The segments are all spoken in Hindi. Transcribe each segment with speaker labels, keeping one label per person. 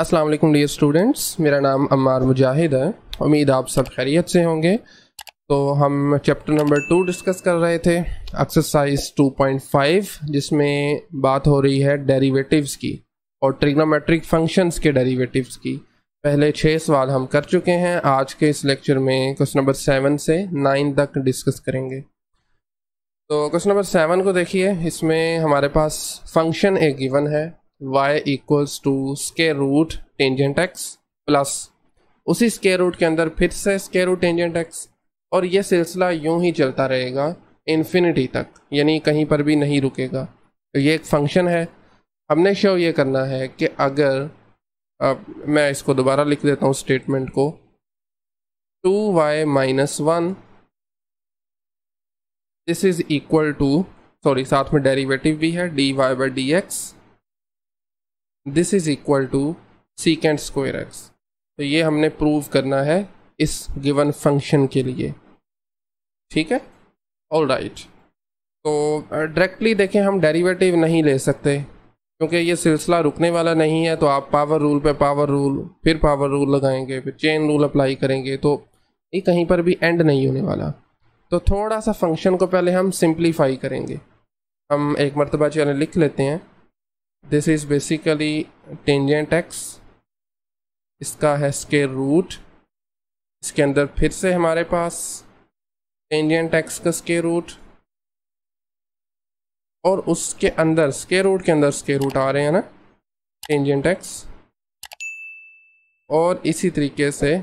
Speaker 1: अस्सलाम वालेकुम डियर स्टूडेंट्स मेरा नाम अमार मुजाहिद है उम्मीद आप सब खैरियत से होंगे तो हम चैप्टर नंबर टू डिस्कस कर रहे थे एक्सरसाइज 2.5 जिसमें बात हो रही है डेरिवेटिव्स की और ट्रिग्नोमेट्रिक फंक्शंस के डेरिवेटिव्स की पहले छः सवाल हम कर चुके हैं आज के इस लेक्चर में क्वेश्चन नंबर सेवन से नाइन तक डिस्कस करेंगे तो क्वेश्चन नंबर सेवन को देखिए इसमें हमारे पास फंक्शन एक गिवन है y equals to square root tangent x plus उसी स्केयर रूट के अंदर फिर से स्केयर रूट टेंजेंट एक्स और यह सिलसिला यूं ही चलता रहेगा इन्फिनिटी तक यानी कहीं पर भी नहीं रुकेगा तो ये एक फंक्शन है हमने शो ये करना है कि अगर अब मैं इसको दोबारा लिख देता हूँ स्टेटमेंट को two y minus one this is equal to sorry साथ में डेरिवेटिव भी है d y by d x this is equal to secant square x तो ये हमने प्रूव करना है इस गिवन फंक्शन के लिए ठीक है ऑल राइट right. तो डायरेक्टली देखें हम डेरिवेटिव नहीं ले सकते क्योंकि ये सिलसिला रुकने वाला नहीं है तो आप पावर रूल पे पावर रूल फिर पावर रूल लगाएंगे फिर चेन रूल अप्लाई करेंगे तो ये कहीं पर भी एंड नहीं होने वाला तो थोड़ा सा फंक्शन को पहले हम सिंप्लीफाई करेंगे हम एक मरतबा चैनल लिख लेते हैं this is basically tangent x इसका है स्केयर रूट इसके अंदर फिर से हमारे पास टेंजेंट एक्स का स्केयर रूट और उसके अंदर स्केयर रूट के अंदर स्केयर रूट आ रहे हैं ना टेंजेंट एक्स और इसी तरीके से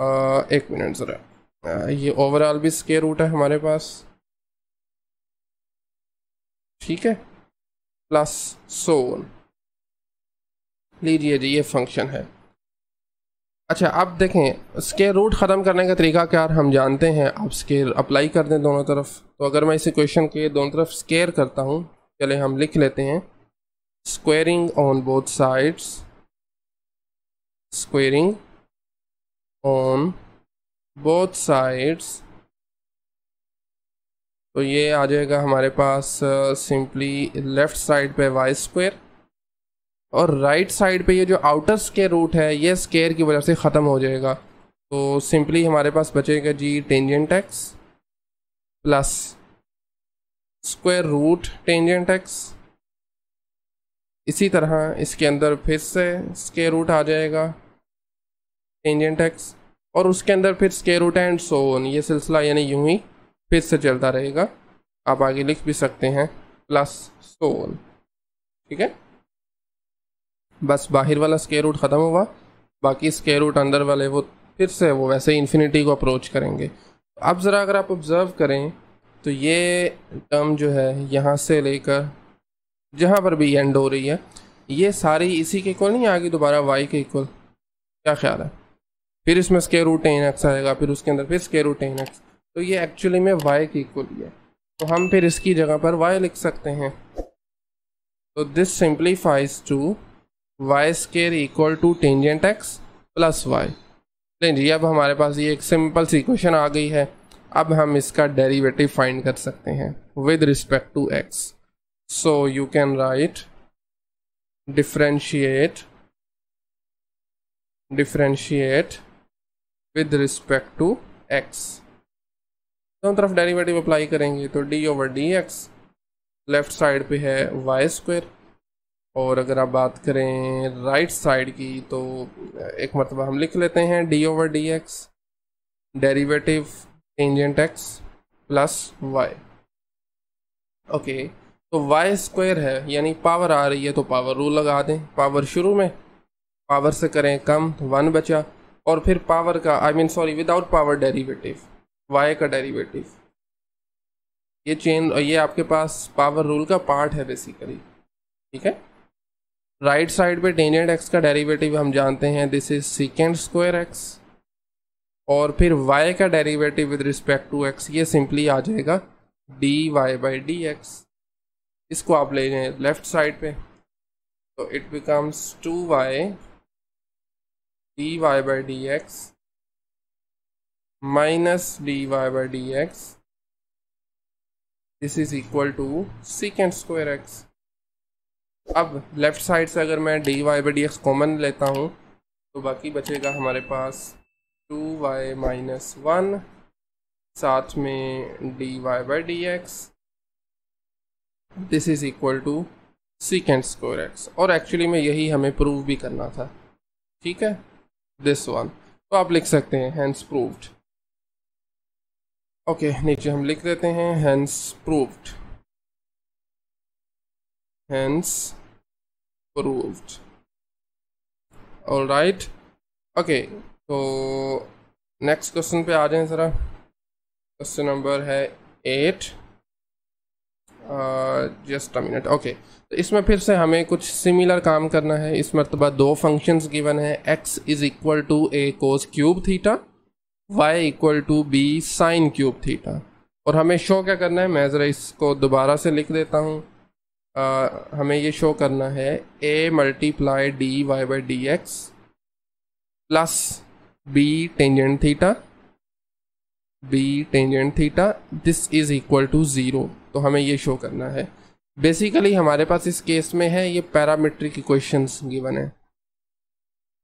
Speaker 1: आ, एक मिनट ज़रा ये ओवरऑल भी स्केयर रूट है हमारे पास ठीक है प्लस सोन लीजिए जी ये फंक्शन है अच्छा अब देखें इसके रूट ख़त्म करने का तरीका क्या हम जानते हैं आप स्केयर अप्लाई कर दें दोनों तरफ तो अगर मैं इस इक्वेशन के दोनों तरफ स्केयर करता हूँ चले हम लिख लेते हैं squaring on both sides squaring on both sides तो ये आ जाएगा हमारे पास सिंपली लेफ़्ट साइड पे वाई स्क्वेयर और राइट साइड पे ये जो आउटर स्केयर रूट है ये स्केयर की वजह से ख़त्म हो जाएगा तो सिंपली हमारे पास बचेगा जी tangent x plus square root tangent x इसी तरह इसके अंदर फिर से स्केयर रूट आ जाएगा टेंजेंट एक्स और उसके अंदर फिर स्केयर रूट एंड सोन ये सिलसिला यानी यूं ही फिर से चलता रहेगा आप आगे लिख भी सकते हैं प्लस सोल ठीक है बस बाहर वाला स्केयर रूट ख़त्म हुआ बाकी स्केयर रूट अंदर वाले वो फिर से वो वैसे ही इन्फिनिटी को अप्रोच करेंगे अब ज़रा अगर आप ऑब्ज़र्व करें तो ये टर्म जो है यहाँ से लेकर जहाँ पर भी एंड हो रही है ये सारी इसी के इक्वल नहीं आगे दोबारा वाई के इक्वल क्या ख्याल है फिर इसमें स्केयर रूट एन एक्स आएगा फिर उसके अंदर फिर स्केयर रूट एन एक्स तो ये एक्चुअली में वाई की इक्वल है तो हम फिर इसकी जगह पर वाई लिख सकते हैं तो this simplifies to y square equal to tangent x plus y नहीं जी अब हमारे पास ये एक सिंपल सी इक्वेशन आ गई है अब हम इसका डेरिवेटिव फाइंड कर सकते हैं with respect to x so you can write differentiate differentiate with respect to x दोनों तो तरफ डेरिवेटिव अप्लाई करेंगे तो d over d x left side पे है वाई स्क्वायर और अगर आप बात करें राइट साइड की तो एक मरतबा हम लिख लेते हैं d over d x derivative tangent x plus y okay तो वाई स्क्वायर है यानी पावर आ रही है तो पावर रूल लगा दें पावर शुरू में पावर से करें कम वन बचा और फिर पावर का I mean sorry without power derivative y का डेरिवेटिव ये चेन ये आपके पास पावर रूल का पार्ट है बेसिकली ठीक है राइट साइड पे टेंजेंट एक्स का डेरिवेटिव हम जानते हैं this is secant square x और फिर वाई का derivative with respect to x ये सिंपली आ जाएगा d y by d x इसको आप ले जाए लेफ्ट साइड पे तो it becomes to Y d y by d x minus d y by d x this is equal to secant square x अब लेफ्ट साइड से अगर मैं d y by d x common लेता हूँ तो बाकी बचेगा हमारे पास टू वाई माइनस वन साथ में d y by d x this is equal to secant square x और एक्चुअली में यही हमें प्रूव भी करना था ठीक है दिस वन तो आप लिख सकते हैं हैंस प्रूव्ड ओके okay, नीचे हम लिख देते हैं hence proved hence proved all right okay तो नेक्स्ट क्वेश्चन पे आ जाए ज़रा क्वेश्चन नंबर है eight just a minute okay तो इसमें फिर से हमें कुछ सिमिलर काम करना है इस मरतबा दो फंक्शंस गिवन है x is equal to a cos cube theta y equal to b sine cube theta और हमें शो क्या करना है मैं ज़रा इसको दोबारा से लिख देता हूँ हमें ये शो करना है a multiply d y by d x plus b tangent theta b tangent theta this is equal to zero तो हमें ये शो करना है बेसिकली हमारे पास इस केस में है ये पैरामीट्रिक इक्वेशंस गिवन है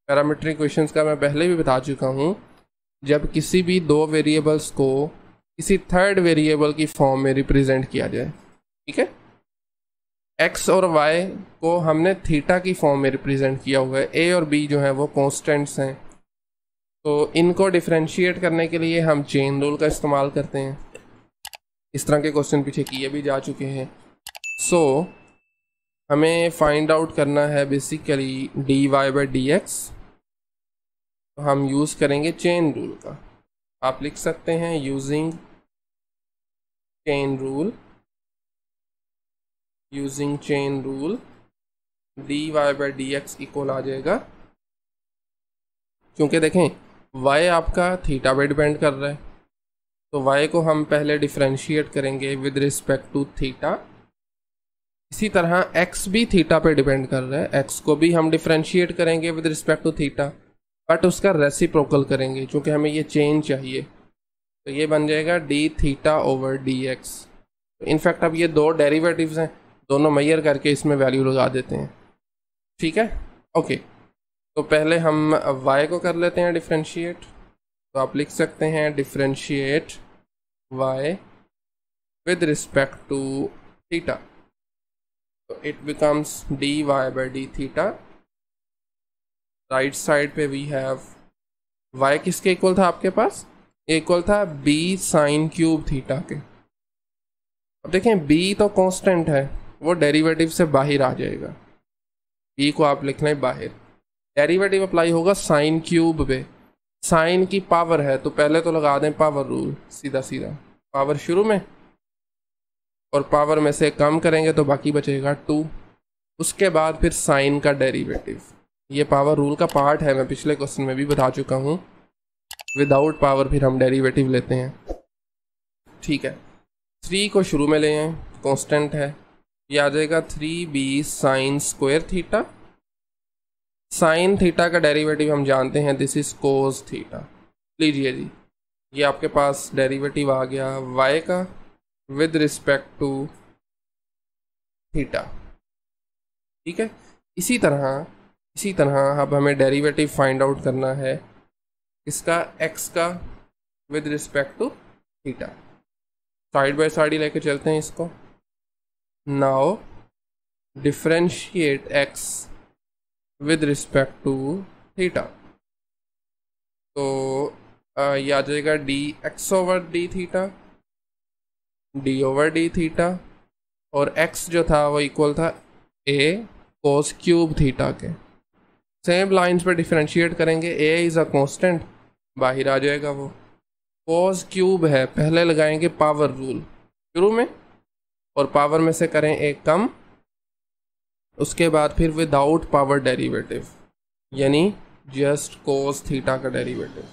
Speaker 1: पैरामीट्रिक इक्वेशंस का मैं पहले भी बता चुका हूँ जब किसी भी दो वेरिएबल्स को किसी थर्ड वेरिएबल की फॉर्म में रिप्रेजेंट किया जाए ठीक है एक्स और वाई को हमने थीटा की फॉर्म में रिप्रेजेंट किया हुआ है ए और बी जो है वो कॉन्स्टेंट्स हैं तो इनको डिफ्रेंशिएट करने के लिए हम चेन रूल का इस्तेमाल करते हैं इस तरह के क्वेश्चन पीछे किए भी जा चुके हैं सो so, हमें फाइंड आउट करना है basically d y by d x तो हम यूज़ करेंगे चेन रूल का आप लिख सकते हैं using chain rule using chain rule d y by d x equal आ जाएगा क्योंकि देखें y आपका थीटा पे डिपेंड कर रहा है तो y को हम पहले डिफ्रेंशिएट करेंगे विद रिस्पेक्ट टू थीटा इसी तरह x भी थीटा पे डिपेंड कर रहा है x को भी हम डिफ्रेंशिएट करेंगे with respect to theta but उसका रेसिप्रोकल करेंगे क्योंकि हमें ये चेंज चाहिए तो ये बन जाएगा d theta over d x in fact अब ये दो डेरिवेटिव्स हैं दोनों मैयर करके इसमें वैल्यू लगा देते हैं ठीक है ओके तो पहले हम वाई को कर लेते हैं डिफ्रेंशिएट तो आप लिख सकते हैं differentiate y with respect to theta तो it becomes d y by d theta right side पे वी हैव वाई किसके इक्वल था आपके पास इक्वल था बी साइन क्यूब थीटा के अब देखें बी तो कांस्टेंट है वो डेरिवेटिव से बाहर आ जाएगा बी को आप लिख लें बाहर डेरिवेटिव अप्लाई होगा साइन क्यूब पे साइन की पावर है तो पहले तो लगा दें पावर रूल सीधा सीधा पावर शुरू में और पावर में से कम करेंगे तो बाकी बचेगा टू उसके बाद फिर साइन का डेरिवेटिव ये पावर रूल का पार्ट है मैं पिछले क्वेश्चन में भी बता चुका हूँ विदाउट पावर फिर हम डेरिवेटिव लेते हैं ठीक है थ्री को शुरू में ले आए कॉन्स्टेंट है ये आ जाएगा three b sine square theta sine theta का डेरिवेटिव हम जानते हैं दिस इज कोज थीटा लीजिए जी ये आपके पास डेरिवेटिव आ गया वाई का विद रिस्पेक्ट टू थीटा ठीक है इसी तरह इसी तरह अब हमें डेरिवेटिव फाइंड आउट करना है इसका एक्स का with respect to theta side by side ही लेके चलते हैं इसको now differentiate x with respect to theta तो आ, ये आ जाएगा d x over d theta d over d theta और एक्स जो था वो इक्वल था ए कोस क्यूब थीटा के सेम लाइंस पर डिफ्रेंशिएट करेंगे ए इज़ अ कांस्टेंट बाहर आ जाएगा वो कॉज क्यूब है पहले लगाएंगे पावर रूल शुरू में और पावर में से करें ए कम उसके बाद फिर विदाउट पावर डेरिवेटिव यानी जस्ट कोज थीटा का डेरिवेटिव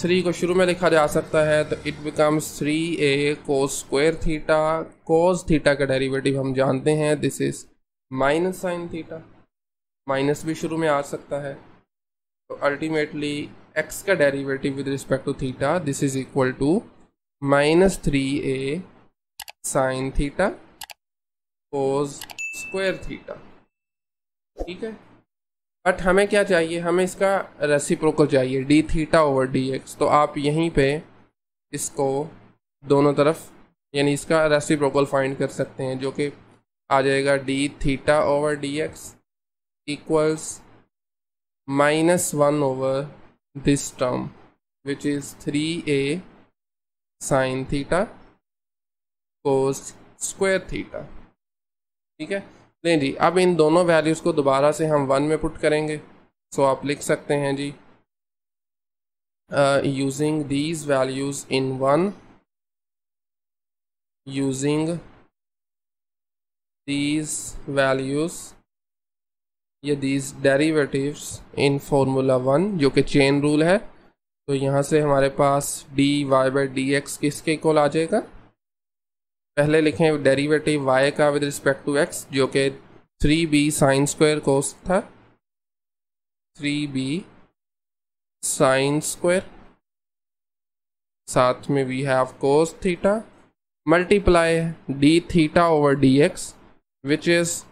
Speaker 1: थ्री को शुरू में लिखा जा सकता है तो it becomes three a cos square theta cos theta का डेरिवेटिव हम जानते हैं this is minus sine theta minus भी शुरू में आ सकता है तो अल्टीमेटली एक्स का derivative with respect to theta this is equal to minus three a sine theta cos square theta ठीक है बट हमें क्या चाहिए हमें इसका रेसिप्रोकल चाहिए d theta over d x तो आप यहीं पे इसको दोनों तरफ यानी इसका रेसिप्रोकल फाइंड कर सकते हैं जो कि आ जाएगा d theta over d x equals minus 1 over this term which is 3a sin theta cos square theta ठीक है नहीं जी अब इन दोनों वैल्यूज को दोबारा से हम वन में पुट करेंगे सो आप लिख सकते हैं जी using these values in one using these values ये these derivatives in formula one जो कि चेन रूल है तो यहाँ से हमारे पास d y by d x किसके इक्वल आ जाएगा पहले लिखें डेरिवेटिव वाई का विद रिस्पेक्ट टू एक्स जो कि three b sine square cos था थ्री बी साइन स्क्वायर साथ में we have cos theta multiply d theta over d x which is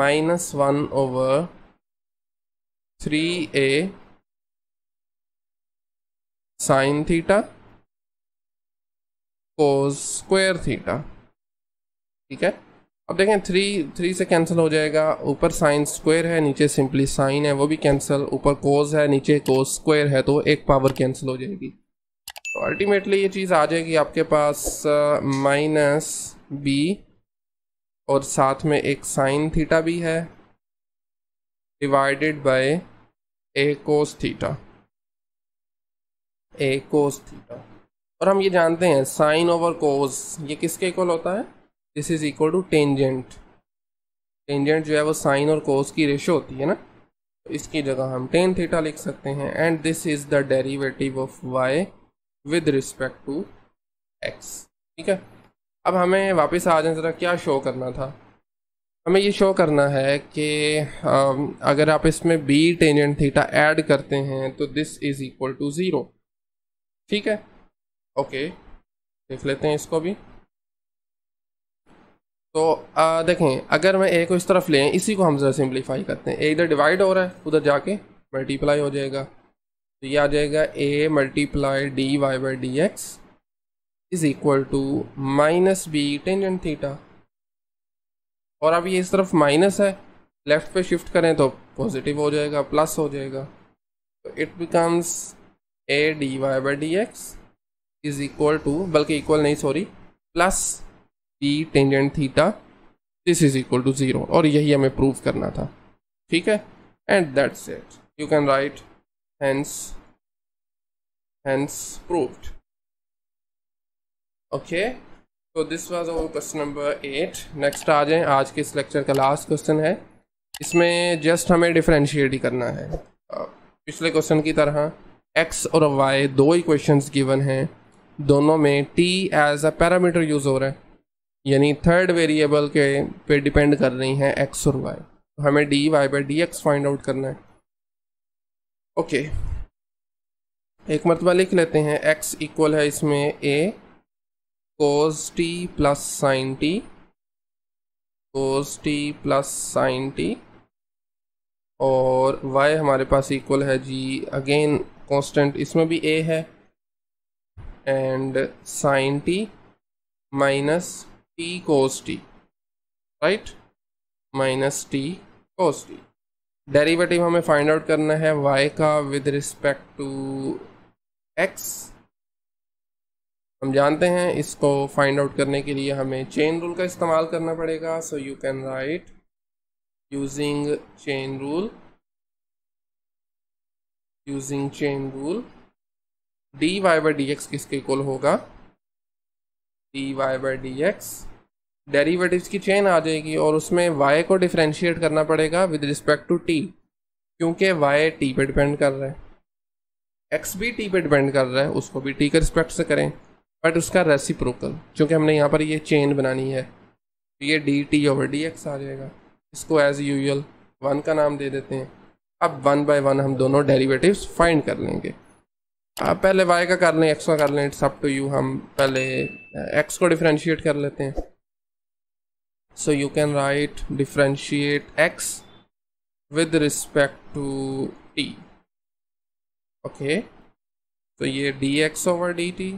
Speaker 1: minus one over three a sine theta cos square theta ठीक है अब देखें थ्री थ्री से कैंसिल हो जाएगा ऊपर साइन स्क्वायर है नीचे सिंपली साइन है वो भी कैंसिल ऊपर कोज है नीचे कोज स्क्वायर है तो एक पावर कैंसिल हो जाएगी तो अल्टीमेटली ये चीज़ आ जाएगी आपके पास माइनस बी और साथ में एक साइन थीटा भी है divided by a cos theta a cos theta और हम ये जानते हैं साइन ओवर कोस ये किसके इक्वल होता है this is equal to tangent tangent जो है वो साइन और कोस की रेशो होती है ना तो इसकी जगह हम टेन थीटा लिख सकते हैं and this is the derivative of y with respect to x ठीक है अब हमें वापस आ जाए ज़रा क्या शो करना था हमें ये शो करना है कि um, अगर आप इसमें बी टेंजेंट थीटा ऐड करते हैं तो this is equal to zero ठीक है ओके देख लेते हैं इसको भी तो आ, देखें अगर मैं ए को इस तरफ लें इसी को हम ज़रा सिंप्लीफाई करते हैं ए इधर डिवाइड हो रहा है उधर जाके मल्टीप्लाई हो जाएगा तो ये आ जाएगा a multiply d y by d x is equal to minus b tangent theta और अब ये इस तरफ माइनस है लेफ्ट पे शिफ्ट करें तो पॉजिटिव हो जाएगा प्लस हो जाएगा तो it becomes a d y by d x is equal to बल्कि इक्वल नहीं sorry plus d tangent theta this is equal to zero और यही हमें प्रूव करना था ठीक है and that's it you can write hence hence proved okay तो this was over question number eight next आ जाए आज के इस लेक्चर का लास्ट क्वेश्चन है इसमें जस्ट हमें डिफ्रेंशिएट ही करना है पिछले क्वेश्चन की तरह एक्स और वाई दो ही क्वेश्चन गिवन हैं दोनों में t as a parameter use हो रहा है यानी थर्ड वेरिएबल के पे डिपेंड कर रही हैं एक्स और वाई तो हमें d y by d x find out करना है ओके okay. एक मरतबा लिख लेते हैं एक्स इक्वल है इसमें a cos t plus sine t cos t plus sine t और y हमारे पास इक्वल है जी अगेन कांस्टेंट इसमें भी a है and sine t minus t cos t right minus t cos t derivative हमें फाइंड आउट करना है y का विद रिस्पेक्ट टू x हम जानते हैं इसको फाइंड आउट करने के लिए हमें चेन रूल का इस्तेमाल करना पड़ेगा so you can write using chain rule using chain rule d y by d x किसके इक्वल होगा d y by d x derivative की चेन आ जाएगी और उसमें वाई को डिफ्रेंशिएट करना पड़ेगा विद रिस्पेक्ट टू टी क्योंकि वाई टी पे डिपेंड कर रहा है एक्स भी टी पे डिपेंड कर रहा है उसको भी टी के रिस्पेक्ट से करें बट उसका रेसिप्रोकल क्योंकि हमने यहाँ पर ये चेन बनानी है तो ये d t over d x आ जाएगा इसको एज यूजल वन का नाम दे देते हैं अब वन बाय वन हम दोनों डेरिवेटिव्स फाइंड कर लेंगे आप पहले वाई का कर लें एक्स का कर लें इट्स अप टू यू हम पहले एक्स uh, को डिफ्रेंशिएट कर लेते हैं so you can write differentiate x with respect to t okay तो ये d x over d t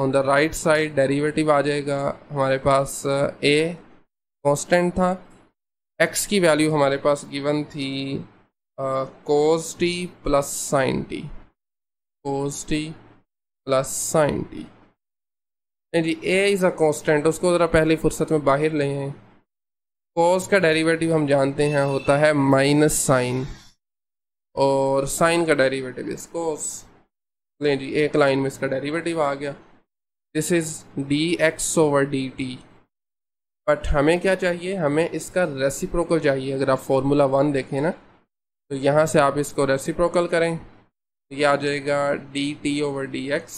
Speaker 1: on the right side derivative आ जाएगा हमारे पास ए uh, कॉन्स्टेंट था एक्स की वैल्यू हमारे पास गिवन थी cos t plus sine t cos t plus sine t नहीं जी ए इज़ अ कॉन्स्टेंट उसको ज़रा पहले फुर्सत में बाहर ले आए कोज का डेरिवेटिव हम जानते हैं होता है माइनस साइन और साइन का डेरिवेटिव इज कोस नहीं जी एक लाइन में इसका डेरिवेटिव आ गया this is d x over d t but हमें क्या चाहिए हमें इसका रेसिप्रोकल चाहिए अगर आप फार्मूला वन देखें ना तो यहाँ से आप इसको रेसिप्रोकल करें तो ये आ जाएगा d t over d x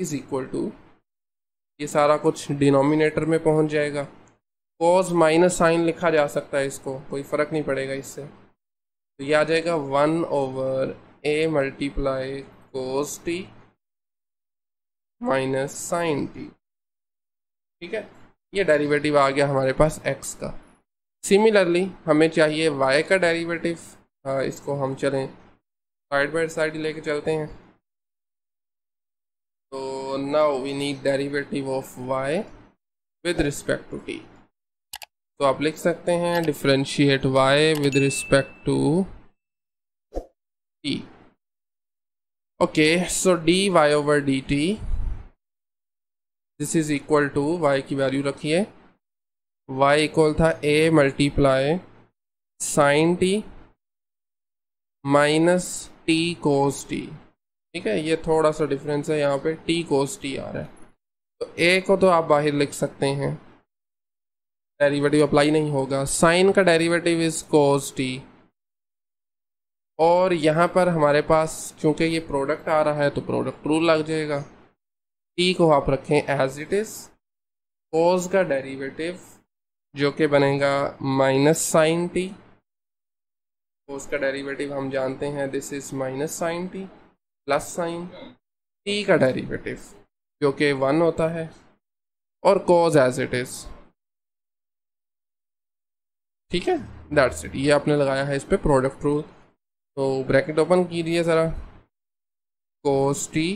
Speaker 1: is equal to ये सारा कुछ डिनोमिनेटर में पहुँच जाएगा कॉज माइनस साइन लिखा जा सकता है इसको कोई फ़र्क नहीं पड़ेगा इससे तो ये आ जाएगा one over a multiply cos t minus sine t ठीक है ये डेरिवेटिव आ गया हमारे पास एक्स का सिमिलरली हमें चाहिए वाई का डेरिवेटिव हाँ, इसको हम चलें साइड बाई साइड लेके चलते हैं तो now we need derivative of y with respect to t तो आप लिख सकते हैं differentiate y with respect to t okay so d y over d t this is equal to y की वैल्यू रखिए वाई इक्वल था a multiply sine t minus t cos t ठीक है ये थोड़ा सा डिफरेंस है यहाँ पे टी कोस टी आ रहा है तो ए को तो आप बाहर लिख सकते हैं डेरिवेटिव अप्लाई नहीं होगा साइन का डेरिवेटिव इज कोस टी और यहाँ पर हमारे पास क्योंकि ये प्रोडक्ट आ रहा है तो प्रोडक्ट रूल लग जाएगा टी को आप रखें एज इट इज कोस का डेरिवेटिव जो कि बनेगा माइनस साइन टी कोस का डेरिवेटिव हम जानते हैं this is minus sine t plus sine t का डेरिवेटिव जो कि वन होता है और कोज एज इट इज ठीक है दैट्स इट ये आपने लगाया है इस पर प्रोडक्ट रूल तो ब्रैकेट ओपन कीजिए ज़रा cos t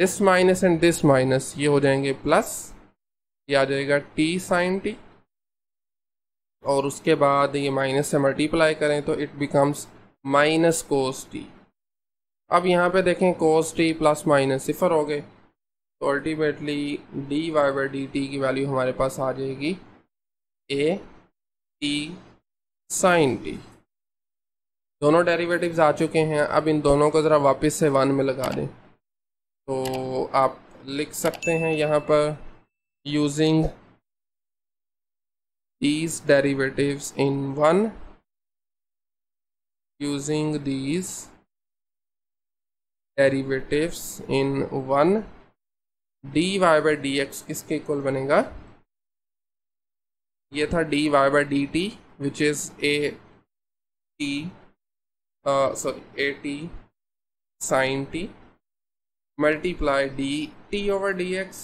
Speaker 1: this minus and this minus ये हो जाएंगे प्लस ये आ जाएगा टी साइन टी और उसके बाद ये माइनस से मल्टीप्लाई करें तो it becomes minus cos t अब यहाँ पे देखें कोस टी प्लस माइनस सिफर हो गए तो ultimately d y by d t की वैल्यू हमारे पास आ जाएगी ए टी साइन टी दोनों डेरिवेटिव्स आ चुके हैं अब इन दोनों को ज़रा वापस से वन में लगा दें तो आप लिख सकते हैं यहाँ पर using these derivative in one using these derivatives in one d y by d x किसके इक्वल बनेगा ये था d y by d t which is a t sorry a t sine t multiply d t over dx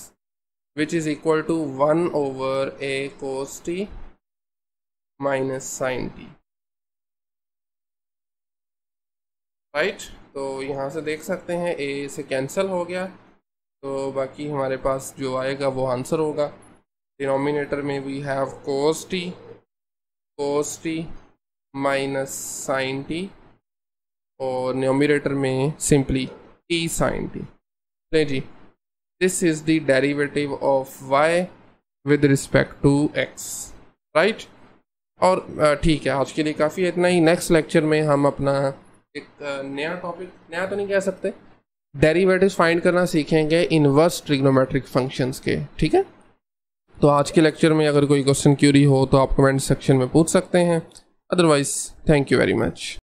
Speaker 1: which is equal to 1 over a cos t minus sin t right right? तो यहाँ से देख सकते हैं ए से कैंसिल हो गया तो बाकी हमारे पास जो आएगा वो आंसर होगा डिनोमिनेटर में we have cos t cos t minus sine t और न्योमिनेटर में सिंपली टी साइन टी नहीं जी this is the derivative of y with respect to x right और ठीक है आज के लिए काफ़ी इतना ही नेक्स्ट लेक्चर में हम अपना एक नया टॉपिक नया तो नहीं कह सकते डेरिवेटिव फाइंड करना सीखेंगे इनवर्स ट्रिग्नोमेट्रिक फंक्शंस के ठीक है तो आज के लेक्चर में अगर कोई क्वेश्चन क्यूरी हो तो आप कमेंट सेक्शन में पूछ सकते हैं otherwise thank you very much